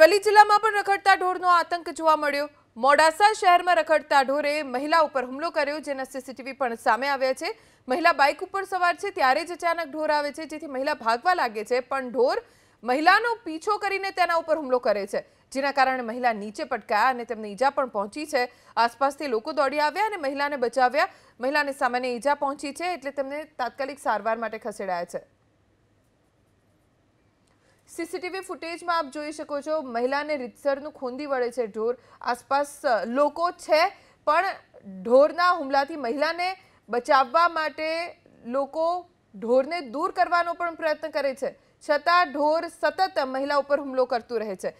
वली जिला માં પણ રખડતા ઢોરનો આતંક જોવા મળ્યો મોડાસા શહેરમાં રખડતા ઢોરે મહિલા ઉપર હુમલો કર્યો જેના સીસીટીવી પણ સામે આવ્યા છે મહિલા બાઇક ઉપર સવાર છે ત્યારે જ અચાનક ઢોર આવે છે જેથી મહિલા ભાગવા લાગે છે પણ ઢોર મહિલાનો પીછો કરીને તેના ઉપર હુમલો કરે છે જેના કારણે મહિલા નીચે પટકાયા અને તેમે ઈજા પણ પહોંચી છે આસપાસથી લોકો દોડી આવ્યા અને મહિલાને બચાવ્યા મહિલાને સામેને ઈજા પહોંચી છે એટલે તેમણે તાત્કાલિક સારવાર માટે ખસેડાયા છે सीसीटीवी फुटेज માં આપ જોઈ શકો છો મહિલાને રીતસર નું ખોંધી વાડે છે ઢોર આસપાસ લોકો છે પણ ઢોર ના હુમલા થી મહિલા ને બચાવવા માટે લોકો ઢોર ને દૂર કરવાનો પણ પ્રયત્ન કરે છે છતાં ઢોર સતત મહિલા ઉપર હુમલો કરતું રહે છે